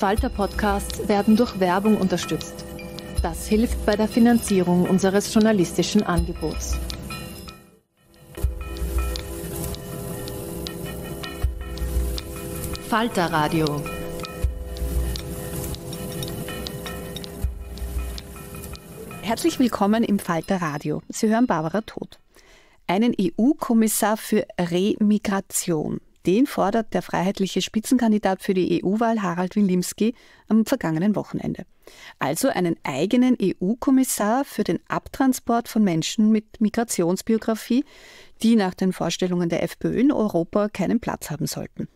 Falter Podcasts werden durch Werbung unterstützt. Das hilft bei der Finanzierung unseres journalistischen Angebots. Falter Radio. Herzlich willkommen im Falter Radio. Sie hören Barbara Todt. Einen EU-Kommissar für Remigration. Den fordert der freiheitliche Spitzenkandidat für die EU-Wahl Harald Wilimski am vergangenen Wochenende. Also einen eigenen EU-Kommissar für den Abtransport von Menschen mit Migrationsbiografie, die nach den Vorstellungen der FPÖ in Europa keinen Platz haben sollten.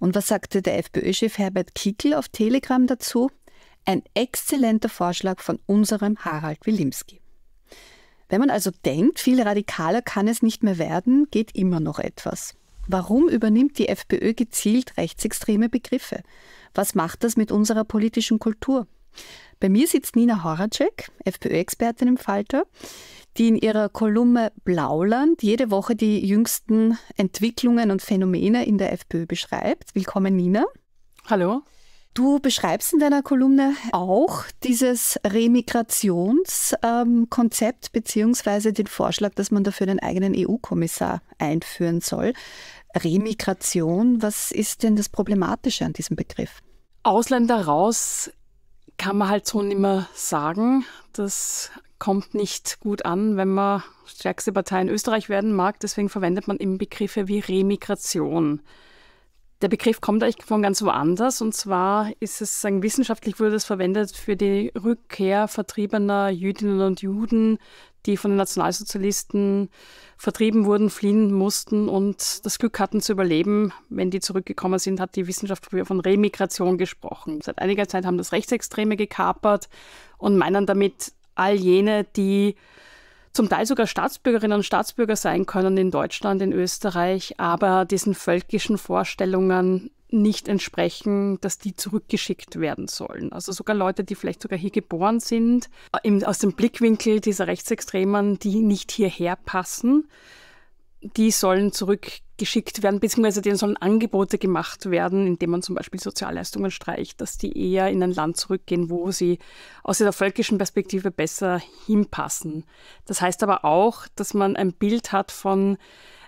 Und was sagte der FPÖ-Chef Herbert Kickel auf Telegram dazu? Ein exzellenter Vorschlag von unserem Harald Wilimski. Wenn man also denkt, viel radikaler kann es nicht mehr werden, geht immer noch etwas. Warum übernimmt die FPÖ gezielt rechtsextreme Begriffe? Was macht das mit unserer politischen Kultur? Bei mir sitzt Nina Horacek, FPÖ-Expertin im Falter, die in ihrer Kolumne Blauland jede Woche die jüngsten Entwicklungen und Phänomene in der FPÖ beschreibt. Willkommen, Nina. Hallo. Du beschreibst in deiner Kolumne auch dieses Remigrationskonzept ähm, beziehungsweise den Vorschlag, dass man dafür einen eigenen EU-Kommissar einführen soll. Remigration, was ist denn das Problematische an diesem Begriff? Ausländer raus kann man halt so nicht mehr sagen. Das kommt nicht gut an, wenn man stärkste Partei in Österreich werden mag. Deswegen verwendet man eben Begriffe wie Remigration. Der Begriff kommt eigentlich von ganz woanders und zwar ist es, sagen, wissenschaftlich wurde es verwendet für die Rückkehr vertriebener Jüdinnen und Juden, die von den Nationalsozialisten vertrieben wurden, fliehen mussten und das Glück hatten zu überleben. Wenn die zurückgekommen sind, hat die Wissenschaft früher von Remigration gesprochen. Seit einiger Zeit haben das Rechtsextreme gekapert und meinen damit all jene, die zum Teil sogar Staatsbürgerinnen und Staatsbürger sein können in Deutschland, in Österreich, aber diesen völkischen Vorstellungen nicht entsprechen, dass die zurückgeschickt werden sollen. Also sogar Leute, die vielleicht sogar hier geboren sind, aus dem Blickwinkel dieser Rechtsextremen, die nicht hierher passen, die sollen zurück geschickt werden, beziehungsweise denen sollen Angebote gemacht werden, indem man zum Beispiel Sozialleistungen streicht, dass die eher in ein Land zurückgehen, wo sie aus ihrer völkischen Perspektive besser hinpassen. Das heißt aber auch, dass man ein Bild hat von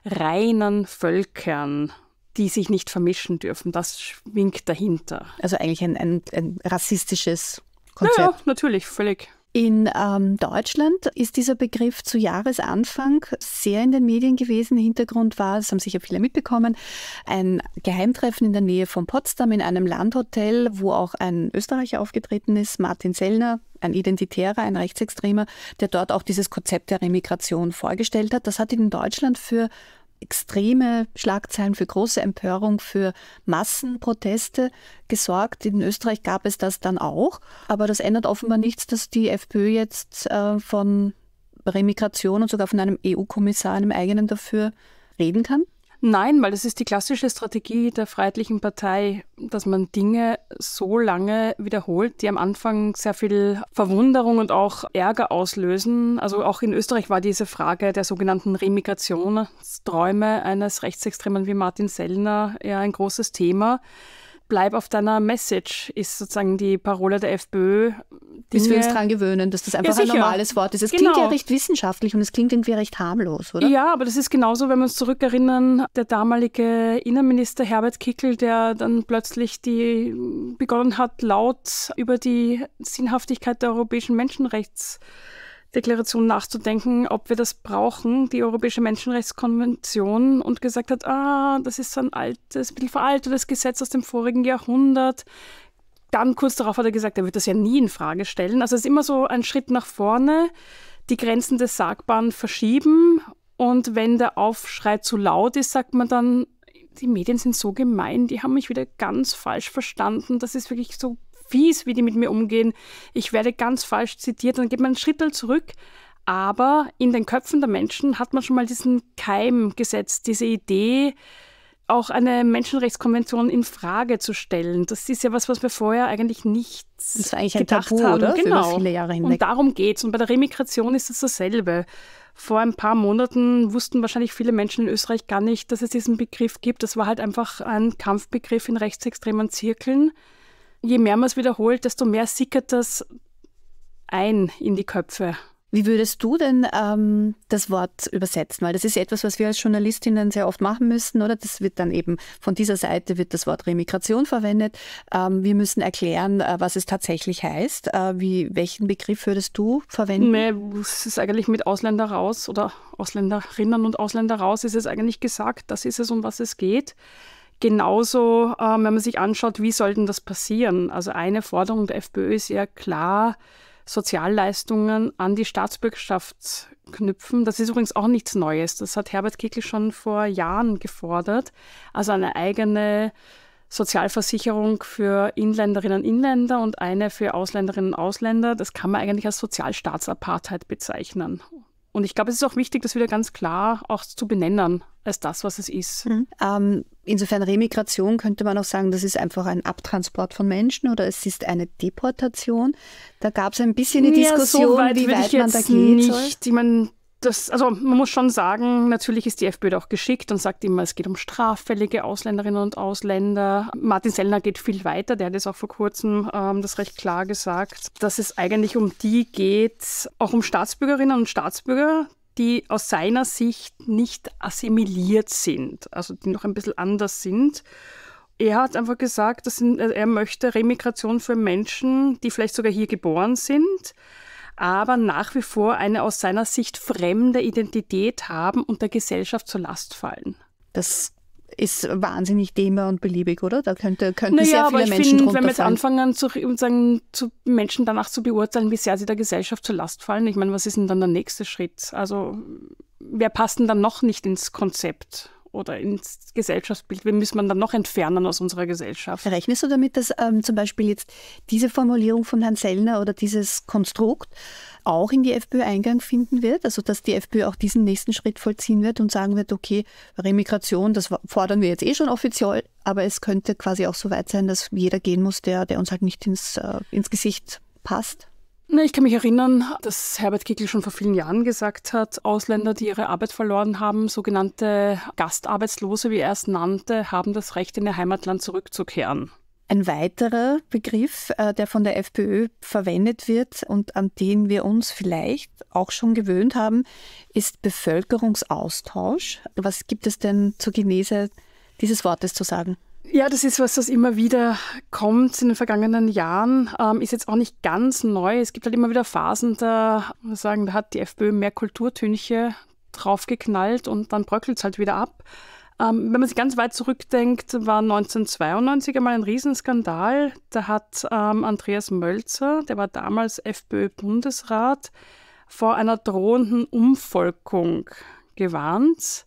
reinen Völkern, die sich nicht vermischen dürfen. Das schwingt dahinter. Also eigentlich ein, ein, ein rassistisches Konzept. naja, natürlich, völlig. In ähm, Deutschland ist dieser Begriff zu Jahresanfang sehr in den Medien gewesen. Hintergrund war, das haben sicher viele mitbekommen, ein Geheimtreffen in der Nähe von Potsdam in einem Landhotel, wo auch ein Österreicher aufgetreten ist, Martin Sellner, ein Identitärer, ein Rechtsextremer, der dort auch dieses Konzept der Remigration vorgestellt hat. Das hat in Deutschland für extreme Schlagzeilen, für große Empörung, für Massenproteste gesorgt. In Österreich gab es das dann auch. Aber das ändert offenbar nichts, dass die FPÖ jetzt äh, von Remigration und sogar von einem EU-Kommissar, einem eigenen dafür, reden kann. Nein, weil das ist die klassische Strategie der Freiheitlichen Partei, dass man Dinge so lange wiederholt, die am Anfang sehr viel Verwunderung und auch Ärger auslösen. Also auch in Österreich war diese Frage der sogenannten Remigrationsträume eines Rechtsextremen wie Martin Sellner ja ein großes Thema bleib auf deiner Message, ist sozusagen die Parole der FPÖ. Bis wir uns daran gewöhnen, dass das einfach ja, ein normales Wort ist. Es genau. klingt ja genau. recht wissenschaftlich und es klingt irgendwie recht harmlos, oder? Ja, aber das ist genauso, wenn wir uns zurückerinnern, der damalige Innenminister Herbert Kickel, der dann plötzlich die begonnen hat, laut über die Sinnhaftigkeit der europäischen Menschenrechts Deklaration nachzudenken, ob wir das brauchen, die Europäische Menschenrechtskonvention, und gesagt hat, ah, das ist ein altes, ein bisschen veraltetes Gesetz aus dem vorigen Jahrhundert. Dann kurz darauf hat er gesagt, er wird das ja nie in Frage stellen. Also es ist immer so ein Schritt nach vorne, die Grenzen des Sagbaren verschieben und wenn der Aufschrei zu laut ist, sagt man dann, die Medien sind so gemein, die haben mich wieder ganz falsch verstanden. Das ist wirklich so fies, wie die mit mir umgehen. Ich werde ganz falsch zitiert. Dann geht man einen Schritt zurück. Aber in den Köpfen der Menschen hat man schon mal diesen Keim gesetzt, diese Idee, auch eine Menschenrechtskonvention in Frage zu stellen. Das ist ja was, was wir vorher eigentlich nicht das ist eigentlich ein Tabu, haben. Oder? Genau. viele Jahre hinweg. Und darum geht's. Und bei der Remigration ist es dasselbe. Vor ein paar Monaten wussten wahrscheinlich viele Menschen in Österreich gar nicht, dass es diesen Begriff gibt. Das war halt einfach ein Kampfbegriff in rechtsextremen Zirkeln je mehr man es wiederholt, desto mehr sickert das ein in die Köpfe. Wie würdest du denn ähm, das Wort übersetzen? Weil das ist etwas, was wir als Journalistinnen sehr oft machen müssen, oder? Das wird dann eben von dieser Seite wird das Wort Remigration verwendet. Ähm, wir müssen erklären, äh, was es tatsächlich heißt. Äh, wie, welchen Begriff würdest du verwenden? Nee, es ist eigentlich mit Ausländer raus oder Ausländerinnen und Ausländer raus ist es eigentlich gesagt. Das ist es, um was es geht. Genauso, äh, wenn man sich anschaut, wie sollte das passieren? Also eine Forderung der FPÖ ist ja klar, Sozialleistungen an die Staatsbürgerschaft knüpfen. Das ist übrigens auch nichts Neues. Das hat Herbert Kickl schon vor Jahren gefordert. Also eine eigene Sozialversicherung für Inländerinnen und Inländer und eine für Ausländerinnen und Ausländer. Das kann man eigentlich als Sozialstaatsapartheid bezeichnen. Und ich glaube, es ist auch wichtig, das wieder ganz klar auch zu benennen als das, was es ist. Mhm. Ähm, insofern Remigration könnte man auch sagen, das ist einfach ein Abtransport von Menschen oder es ist eine Deportation. Da gab es ein bisschen die ja, Diskussion, so wie weit man da geht. Nicht. Soll. Ich meine, das, also man muss schon sagen, natürlich ist die FPÖ da auch geschickt und sagt immer, es geht um straffällige Ausländerinnen und Ausländer. Martin Sellner geht viel weiter, der hat jetzt auch vor kurzem ähm, das recht klar gesagt, dass es eigentlich um die geht, auch um Staatsbürgerinnen und Staatsbürger, die aus seiner Sicht nicht assimiliert sind, also die noch ein bisschen anders sind. Er hat einfach gesagt, dass er möchte Remigration für Menschen, die vielleicht sogar hier geboren sind, aber nach wie vor eine aus seiner Sicht fremde Identität haben und der Gesellschaft zur Last fallen. Das ist wahnsinnig Thema und beliebig, oder? Da könnte, könnten naja, sehr viele aber Menschen find, Wenn wir jetzt anfangen, zu, sagen, zu Menschen danach zu beurteilen, wie sehr sie der Gesellschaft zur Last fallen, ich meine, was ist denn dann der nächste Schritt? Also, wer passt denn dann noch nicht ins Konzept? oder ins Gesellschaftsbild, wen müssen man dann noch entfernen aus unserer Gesellschaft? Rechnest du damit, dass ähm, zum Beispiel jetzt diese Formulierung von Herrn Sellner oder dieses Konstrukt auch in die FPÖ Eingang finden wird? Also dass die FPÖ auch diesen nächsten Schritt vollziehen wird und sagen wird, okay, Remigration, das fordern wir jetzt eh schon offiziell, aber es könnte quasi auch so weit sein, dass jeder gehen muss, der, der uns halt nicht ins, äh, ins Gesicht passt? Na, ich kann mich erinnern, dass Herbert Kickl schon vor vielen Jahren gesagt hat, Ausländer, die ihre Arbeit verloren haben, sogenannte Gastarbeitslose, wie er es nannte, haben das Recht, in ihr Heimatland zurückzukehren. Ein weiterer Begriff, äh, der von der FPÖ verwendet wird und an den wir uns vielleicht auch schon gewöhnt haben, ist Bevölkerungsaustausch. Was gibt es denn zur Genese dieses Wortes zu sagen? Ja, das ist was, was immer wieder kommt in den vergangenen Jahren. Ähm, ist jetzt auch nicht ganz neu. Es gibt halt immer wieder Phasen, da, sagen, da hat die FPÖ mehr Kulturtünche draufgeknallt und dann bröckelt es halt wieder ab. Ähm, wenn man sich ganz weit zurückdenkt, war 1992 einmal ein Riesenskandal. Da hat ähm, Andreas Mölzer, der war damals FPÖ-Bundesrat, vor einer drohenden Umvolkung gewarnt.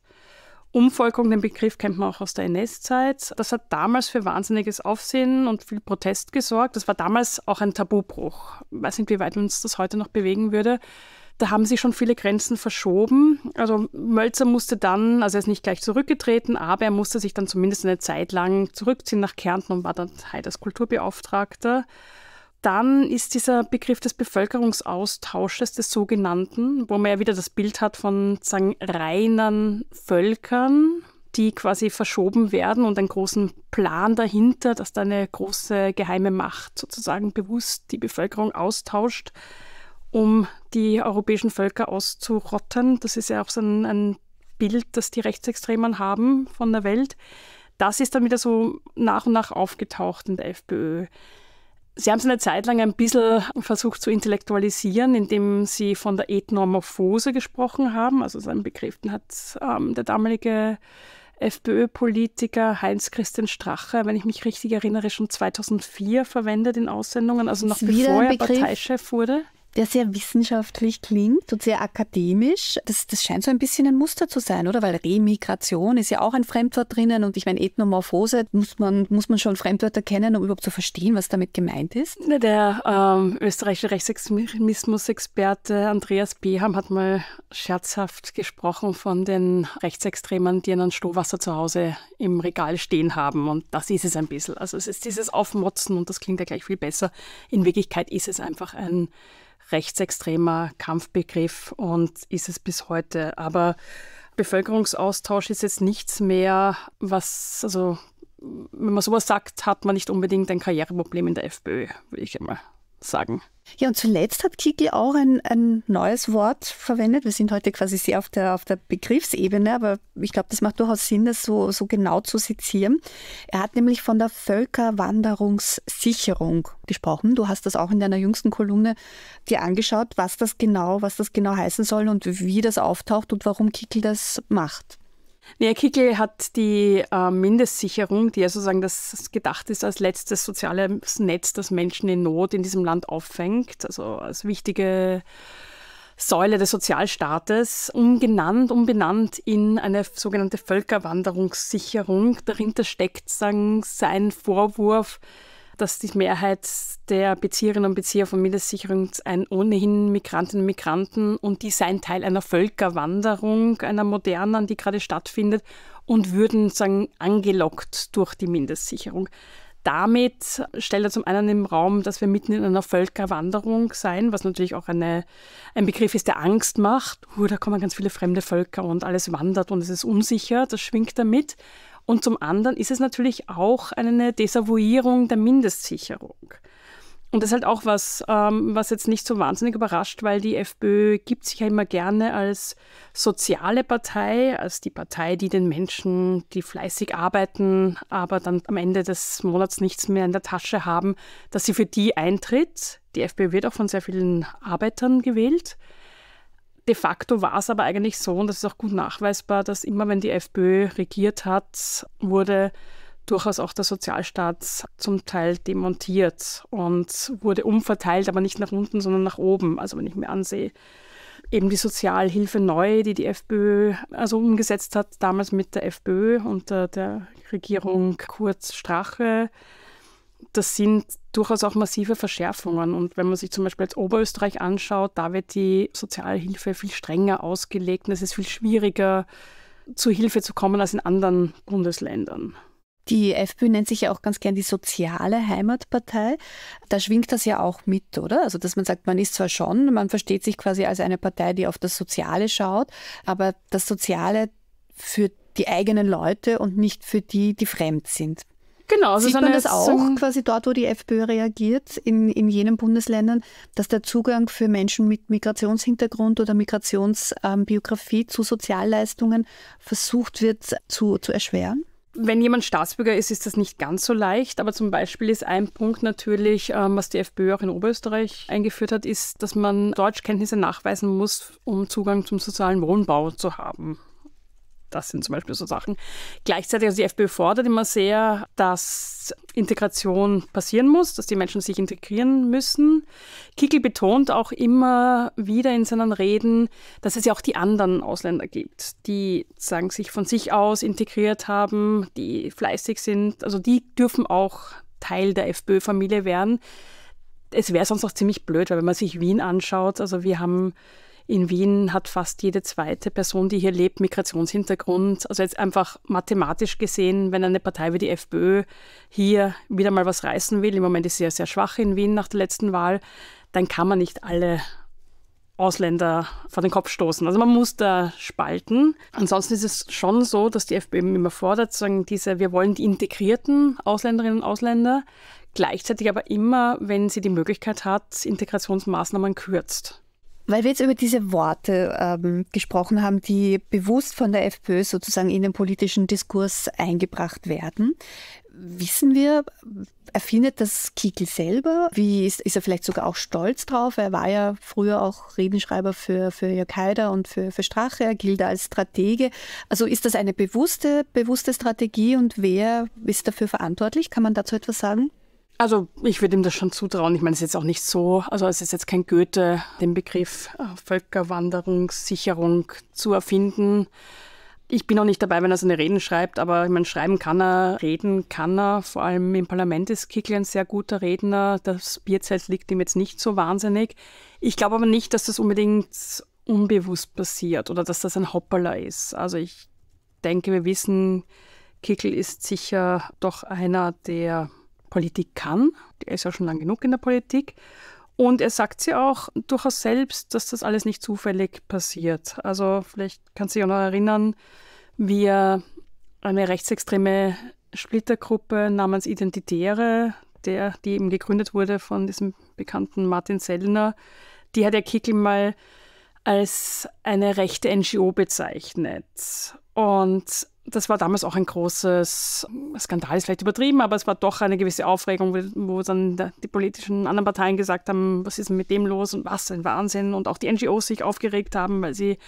Umvolkung, den Begriff kennt man auch aus der NS-Zeit. Das hat damals für wahnsinniges Aufsehen und viel Protest gesorgt. Das war damals auch ein Tabubruch. Ich weiß nicht, wie weit uns das heute noch bewegen würde da haben sich schon viele Grenzen verschoben. Also Mölzer musste dann, also er ist nicht gleich zurückgetreten, aber er musste sich dann zumindest eine Zeit lang zurückziehen nach Kärnten und war dann Heiders Kulturbeauftragter. Dann ist dieser Begriff des Bevölkerungsaustausches, des sogenannten, wo man ja wieder das Bild hat von sagen, reinen Völkern, die quasi verschoben werden und einen großen Plan dahinter, dass da eine große geheime Macht sozusagen bewusst die Bevölkerung austauscht, um die europäischen Völker auszurotten. Das ist ja auch so ein, ein Bild, das die Rechtsextremen haben von der Welt. Das ist dann wieder so nach und nach aufgetaucht in der FPÖ. Sie haben es eine Zeit lang ein bisschen versucht zu intellektualisieren, indem Sie von der Ethnomorphose gesprochen haben. Also seinen Begriff hat ähm, der damalige FPÖ-Politiker Heinz-Christian Strache, wenn ich mich richtig erinnere, schon 2004 verwendet in Aussendungen, also noch bevor er Parteichef wurde der sehr wissenschaftlich klingt und sehr akademisch. Das, das scheint so ein bisschen ein Muster zu sein, oder? Weil Remigration ist ja auch ein Fremdwort drinnen und ich meine, Ethnomorphose muss man, muss man schon Fremdwörter kennen, um überhaupt zu verstehen, was damit gemeint ist. Der ähm, österreichische Rechtsextremismus-Experte Andreas Beham hat mal scherzhaft gesprochen von den Rechtsextremen, die einen Strohwasser zu Hause im Regal stehen haben. Und das ist es ein bisschen. Also es ist dieses Aufmotzen und das klingt ja gleich viel besser. In Wirklichkeit ist es einfach ein rechtsextremer Kampfbegriff und ist es bis heute. Aber Bevölkerungsaustausch ist jetzt nichts mehr, was, also wenn man sowas sagt, hat man nicht unbedingt ein Karriereproblem in der FPÖ, würde ich einmal sagen. Ja, und zuletzt hat Kiki auch ein, ein neues Wort verwendet. Wir sind heute quasi sehr auf der, auf der Begriffsebene, aber ich glaube, das macht durchaus Sinn, das so, so genau zu sezieren. Er hat nämlich von der Völkerwanderungssicherung gesprochen. Du hast das auch in deiner jüngsten Kolumne dir angeschaut, was das genau, was das genau heißen soll und wie das auftaucht und warum Kickel das macht. Nee, Kickel hat die äh, Mindestsicherung, die ja sozusagen das gedacht ist als letztes soziales Netz, das Menschen in Not in diesem Land auffängt, also als wichtige Säule des Sozialstaates, umgenannt, umbenannt in eine sogenannte Völkerwanderungssicherung. Dahinter steckt sagen, sein Vorwurf, dass die Mehrheit der Bezieherinnen und Bezieher von Mindestsicherung ein ohnehin Migrantinnen und Migranten und die seien Teil einer Völkerwanderung, einer modernen, die gerade stattfindet und würden sagen angelockt durch die Mindestsicherung damit stellt er zum einen im Raum, dass wir mitten in einer Völkerwanderung sein, was natürlich auch eine, ein Begriff ist, der Angst macht. Uh, da kommen ganz viele fremde Völker und alles wandert und es ist unsicher, das schwingt damit. Und zum anderen ist es natürlich auch eine Desavouierung der Mindestsicherung. Und das ist halt auch was, ähm, was jetzt nicht so wahnsinnig überrascht, weil die FPÖ gibt sich ja immer gerne als soziale Partei, als die Partei, die den Menschen, die fleißig arbeiten, aber dann am Ende des Monats nichts mehr in der Tasche haben, dass sie für die eintritt. Die FPÖ wird auch von sehr vielen Arbeitern gewählt. De facto war es aber eigentlich so, und das ist auch gut nachweisbar, dass immer wenn die FPÖ regiert hat, wurde durchaus auch der Sozialstaat zum Teil demontiert und wurde umverteilt, aber nicht nach unten, sondern nach oben. Also wenn ich mir ansehe, eben die Sozialhilfe neu, die die FPÖ also umgesetzt hat, damals mit der FPÖ unter der Regierung Kurz-Strache, das sind durchaus auch massive Verschärfungen. Und wenn man sich zum Beispiel jetzt Oberösterreich anschaut, da wird die Sozialhilfe viel strenger ausgelegt und es ist viel schwieriger, zu Hilfe zu kommen als in anderen Bundesländern. Die FPÖ nennt sich ja auch ganz gern die soziale Heimatpartei. Da schwingt das ja auch mit, oder? Also, dass man sagt, man ist zwar schon, man versteht sich quasi als eine Partei, die auf das Soziale schaut, aber das Soziale für die eigenen Leute und nicht für die, die fremd sind. Genau, also Sieht man das auch quasi dort, wo die FPÖ reagiert, in, in jenen Bundesländern, dass der Zugang für Menschen mit Migrationshintergrund oder Migrationsbiografie ähm, zu Sozialleistungen versucht wird zu, zu erschweren? wenn jemand Staatsbürger ist, ist das nicht ganz so leicht. Aber zum Beispiel ist ein Punkt natürlich, ähm, was die FPÖ auch in Oberösterreich eingeführt hat, ist, dass man Deutschkenntnisse nachweisen muss, um Zugang zum sozialen Wohnbau zu haben. Das sind zum Beispiel so Sachen. Gleichzeitig, also die FPÖ fordert immer sehr, dass Integration passieren muss, dass die Menschen sich integrieren müssen. Kickel betont auch immer wieder in seinen Reden, dass es ja auch die anderen Ausländer gibt, die sagen, sich von sich aus integriert haben, die fleißig sind. Also die dürfen auch Teil der FPÖ-Familie werden. Es wäre sonst auch ziemlich blöd, weil wenn man sich Wien anschaut, also wir haben in Wien hat fast jede zweite Person, die hier lebt, Migrationshintergrund. Also jetzt einfach mathematisch gesehen, wenn eine Partei wie die FPÖ hier wieder mal was reißen will, im Moment ist sie ja sehr schwach in Wien nach der letzten Wahl, dann kann man nicht alle Ausländer vor den Kopf stoßen. Also man muss da spalten. Ansonsten ist es schon so, dass die FPÖ immer fordert, sagen diese, wir wollen die integrierten Ausländerinnen und Ausländer, gleichzeitig aber immer, wenn sie die Möglichkeit hat, Integrationsmaßnahmen kürzt. Weil wir jetzt über diese Worte ähm, gesprochen haben, die bewusst von der FPÖ sozusagen in den politischen Diskurs eingebracht werden, wissen wir, erfindet das Kickel selber? Wie ist, ist er vielleicht sogar auch stolz drauf? Er war ja früher auch Redenschreiber für, für Jörg Haider und für, für Strache. Er gilt als Stratege. Also ist das eine bewusste, bewusste Strategie und wer ist dafür verantwortlich? Kann man dazu etwas sagen? Also ich würde ihm das schon zutrauen. Ich meine, es ist jetzt auch nicht so, also es ist jetzt kein Goethe, den Begriff äh, Völkerwanderungssicherung zu erfinden. Ich bin auch nicht dabei, wenn er seine Reden schreibt, aber ich meine, schreiben kann er, reden kann er. Vor allem im Parlament ist Kickl ein sehr guter Redner. Das Bierzelt liegt ihm jetzt nicht so wahnsinnig. Ich glaube aber nicht, dass das unbedingt unbewusst passiert oder dass das ein Hoppala ist. Also ich denke, wir wissen, Kickl ist sicher doch einer, der Politik kann. Er ist ja schon lange genug in der Politik. Und er sagt sie auch durchaus selbst, dass das alles nicht zufällig passiert. Also vielleicht kannst du dich auch noch erinnern, wie er eine rechtsextreme Splittergruppe namens Identitäre, der, die eben gegründet wurde von diesem bekannten Martin Sellner, die hat der Kickel mal als eine rechte NGO bezeichnet. Und das war damals auch ein großes Skandal, ist vielleicht übertrieben, aber es war doch eine gewisse Aufregung, wo, dann die politischen anderen Parteien gesagt haben, was ist denn mit dem los und was ein Wahnsinn und auch die NGOs sich aufgeregt haben, weil sie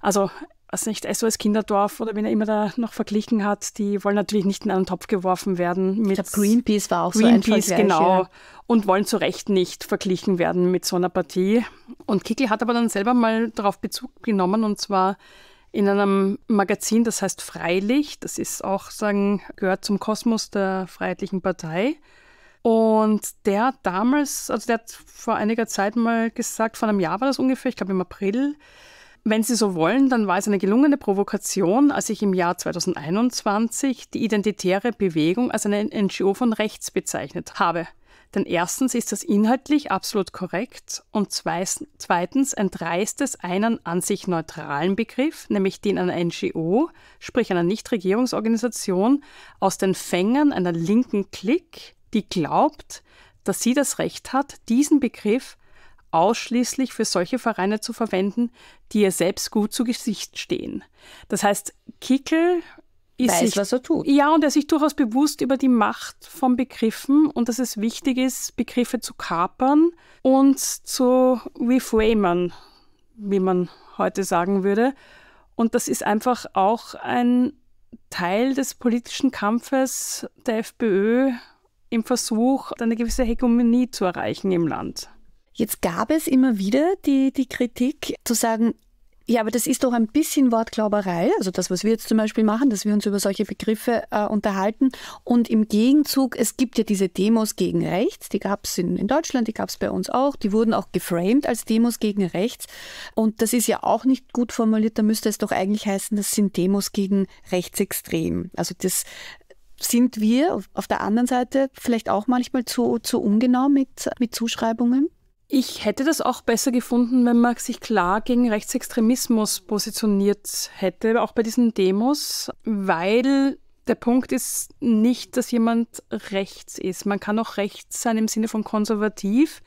also was nicht, SOS also Kinderdorf oder wen er immer da noch verglichen hat, die wollen natürlich nicht in einen Topf geworfen werden. Mit ich glaube, Greenpeace war auch Greenpeace, so ein Vergleich. genau. Ja. Und wollen zu Recht nicht verglichen werden mit so einer Partie. Und Kickel hat aber dann selber mal darauf Bezug genommen und zwar in einem Magazin, das heißt Freilicht, Das ist auch, sagen, gehört zum Kosmos der Freiheitlichen Partei. Und der hat damals, also der hat vor einiger Zeit mal gesagt, vor einem Jahr war das ungefähr, ich glaube im April, wenn Sie so wollen, dann war es eine gelungene Provokation, als ich im Jahr 2021 die identitäre Bewegung als eine NGO von rechts bezeichnet habe. Denn erstens ist das inhaltlich absolut korrekt und zweitens entreißt es einen an sich neutralen Begriff, nämlich den einer NGO, sprich einer Nichtregierungsorganisation, aus den Fängern einer linken Klick, die glaubt, dass sie das Recht hat, diesen Begriff ausschließlich für solche Vereine zu verwenden, die ihr selbst gut zu Gesicht stehen. Das heißt, Kickel ist weiß, sich, was er tut. Ja, und er sich durchaus bewusst über die Macht von Begriffen und dass es wichtig ist, Begriffe zu kapern und zu reframen, wie man heute sagen würde. Und das ist einfach auch ein Teil des politischen Kampfes der FPÖ im Versuch, eine gewisse Hegemonie zu erreichen im Land. Jetzt gab es immer wieder die, die Kritik zu sagen, ja, aber das ist doch ein bisschen Wortglauberei, also das, was wir jetzt zum Beispiel machen, dass wir uns über solche Begriffe äh, unterhalten. Und im Gegenzug, es gibt ja diese Demos gegen rechts, die gab es in, in, Deutschland, die gab es bei uns auch, die wurden auch geframed als Demos gegen rechts. Und das ist ja auch nicht gut formuliert, da müsste es doch eigentlich heißen, das sind Demos gegen rechtsextrem. Also das sind wir auf der anderen Seite vielleicht auch manchmal zu, zu ungenau mit, mit Zuschreibungen? Ich hätte das auch besser gefunden, wenn man sich klar gegen Rechtsextremismus positioniert hätte, auch bei diesen Demos, weil der Punkt ist nicht, dass jemand rechts ist. Man kann auch rechts sein im Sinne von konservativ.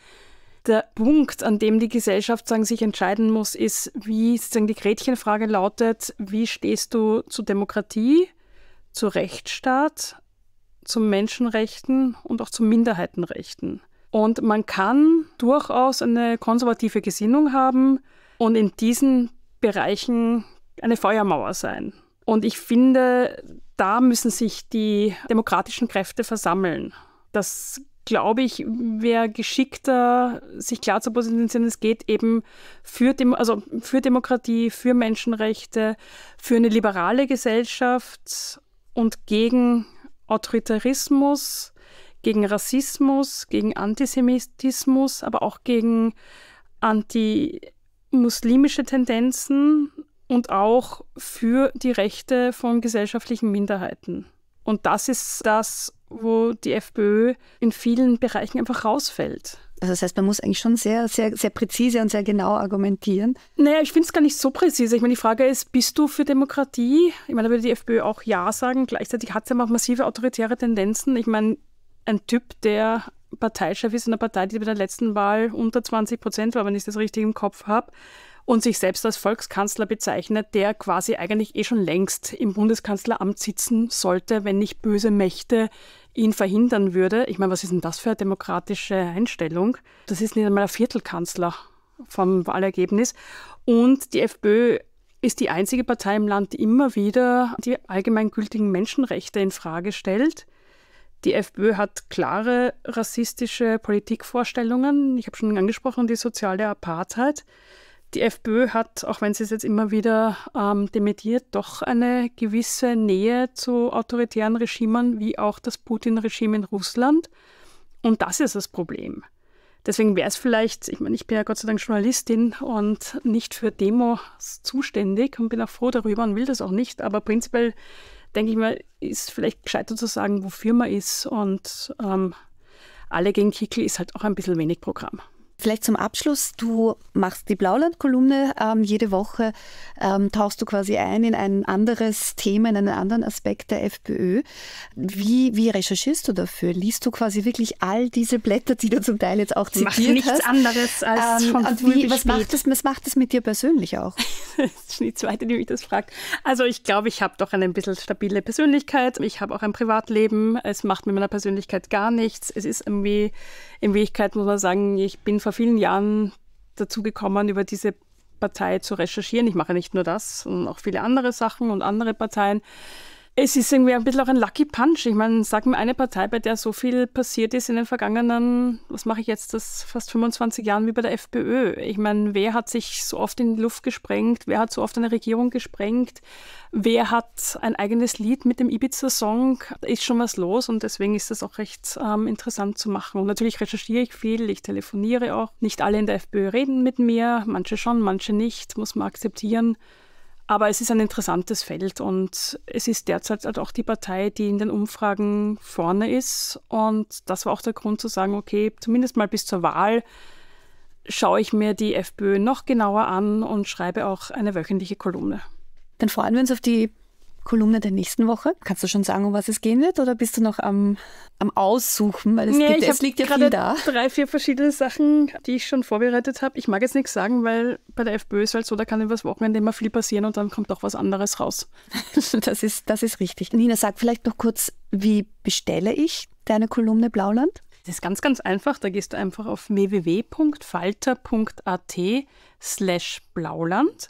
Der Punkt, an dem die Gesellschaft sagen, sich entscheiden muss, ist, wie sozusagen die Gretchenfrage lautet, wie stehst du zu Demokratie, zu Rechtsstaat, zu Menschenrechten und auch zu Minderheitenrechten? Und man kann durchaus eine konservative Gesinnung haben und in diesen Bereichen eine Feuermauer sein. Und ich finde, da müssen sich die demokratischen Kräfte versammeln. Das, glaube ich, wäre geschickter, sich klar zu positionieren. Es geht eben für, Dem also für Demokratie, für Menschenrechte, für eine liberale Gesellschaft und gegen Autoritarismus gegen Rassismus, gegen Antisemitismus, aber auch gegen antimuslimische Tendenzen und auch für die Rechte von gesellschaftlichen Minderheiten. Und das ist das, wo die FPÖ in vielen Bereichen einfach rausfällt. Also das heißt, man muss eigentlich schon sehr, sehr, sehr präzise und sehr genau argumentieren. Naja, ich finde es gar nicht so präzise. Ich meine, die Frage ist, bist du für Demokratie? Ich meine, da würde die FPÖ auch Ja sagen. Gleichzeitig hat sie aber auch massive autoritäre Tendenzen. Ich meine, ein Typ, der Parteichef ist in einer Partei, die bei der letzten Wahl unter 20 Prozent war, wenn ich das richtig im Kopf habe, und sich selbst als Volkskanzler bezeichnet, der quasi eigentlich eh schon längst im Bundeskanzleramt sitzen sollte, wenn nicht böse Mächte ihn verhindern würde. Ich meine, was ist denn das für eine demokratische Einstellung? Das ist nicht einmal ein Viertelkanzler vom Wahlergebnis. Und die FPÖ ist die einzige Partei im Land, die immer wieder die allgemeingültigen Menschenrechte in Frage stellt die FPÖ hat klare rassistische Politikvorstellungen. Ich habe schon angesprochen, die soziale Apartheid. Die FPÖ hat, auch wenn sie es jetzt immer wieder ähm, dementiert, doch eine gewisse Nähe zu autoritären Regimen, wie auch das Putin-Regime in Russland. Und das ist das Problem. Deswegen wäre es vielleicht, ich meine, ich bin ja Gott sei Dank Journalistin und nicht für Demos zuständig und bin auch froh darüber und will das auch nicht, aber prinzipiell denke ich mal, ist vielleicht gescheiter zu sagen, wofür man ist. Und ähm, alle gegen Kickel ist halt auch ein bisschen wenig Programm. Vielleicht zum Abschluss, du machst die Blauland-Kolumne ähm, jede Woche, ähm, tauchst du quasi ein in ein anderes Thema, in einen anderen Aspekt der FPÖ. Wie, wie recherchierst du dafür? Liest du quasi wirklich all diese Blätter, die du zum Teil jetzt auch zitiert Mach nichts anderes als ähm, schon und wie, was, macht das, was macht das mit dir persönlich auch? das ist die zweite, die mich das fragt. Also ich glaube, ich habe doch eine ein bisschen stabile Persönlichkeit. Ich habe auch ein Privatleben. Es macht mit meiner Persönlichkeit gar nichts. Es ist irgendwie, in Wirklichkeit muss man sagen, ich bin von vor vielen Jahren dazu gekommen, über diese Partei zu recherchieren. Ich mache nicht nur das, sondern auch viele andere Sachen und andere Parteien. Es ist irgendwie ein bisschen auch ein Lucky Punch. Ich meine, sag mir eine Partei, bei der so viel passiert ist in den vergangenen, was mache ich jetzt, das fast 25 Jahren wie bei der FPÖ. Ich meine, wer hat sich so oft in die Luft gesprengt? Wer hat so oft eine Regierung gesprengt? Wer hat ein eigenes Lied mit dem Ibiza-Song? Da ist schon was los und deswegen ist das auch recht ähm, interessant zu machen. Und natürlich recherchiere ich viel, ich telefoniere auch. Nicht alle in der FPÖ reden mit mir, manche schon, manche nicht, muss man akzeptieren. Aber es ist ein interessantes Feld und es ist derzeit halt auch die Partei, die in den Umfragen vorne ist. Und das war auch der Grund zu sagen, okay, zumindest mal bis zur Wahl schaue ich mir die FPÖ noch genauer an und schreibe auch eine wöchentliche Kolumne. Dann freuen wir uns auf die Kolumne der nächsten Woche. Kannst du schon sagen, um was es gehen wird oder bist du noch am, am Aussuchen? Weil es, nee, gibt, ich es liegt ja gerade da. drei, vier verschiedene Sachen, die ich schon vorbereitet habe. Ich mag jetzt nichts sagen, weil bei der FPÖ ist halt so, da kann das Wochenende immer viel passieren und dann kommt doch was anderes raus. das, ist, das ist richtig. Nina, sag vielleicht noch kurz, wie bestelle ich deine Kolumne Blauland? Das ist ganz, ganz einfach. Da gehst du einfach auf www.falter.at slash Blauland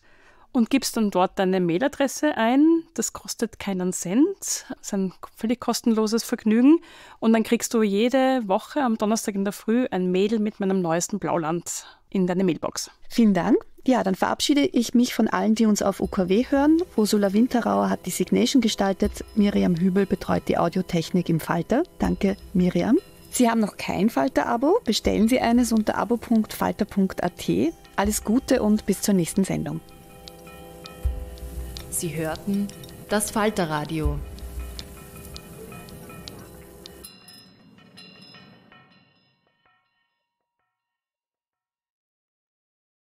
und gibst dann dort deine Mailadresse ein. Das kostet keinen Cent, das ist ein völlig kostenloses Vergnügen. Und dann kriegst du jede Woche am Donnerstag in der Früh ein Mail mit meinem neuesten Blauland in deine Mailbox. Vielen Dank. Ja, dann verabschiede ich mich von allen, die uns auf UKW hören. Ursula Winterauer hat die Signation gestaltet. Miriam Hübel betreut die Audiotechnik im Falter. Danke, Miriam. Sie haben noch kein Falter-Abo? Bestellen Sie eines unter abo.falter.at. Alles Gute und bis zur nächsten Sendung. Sie hörten das Falterradio,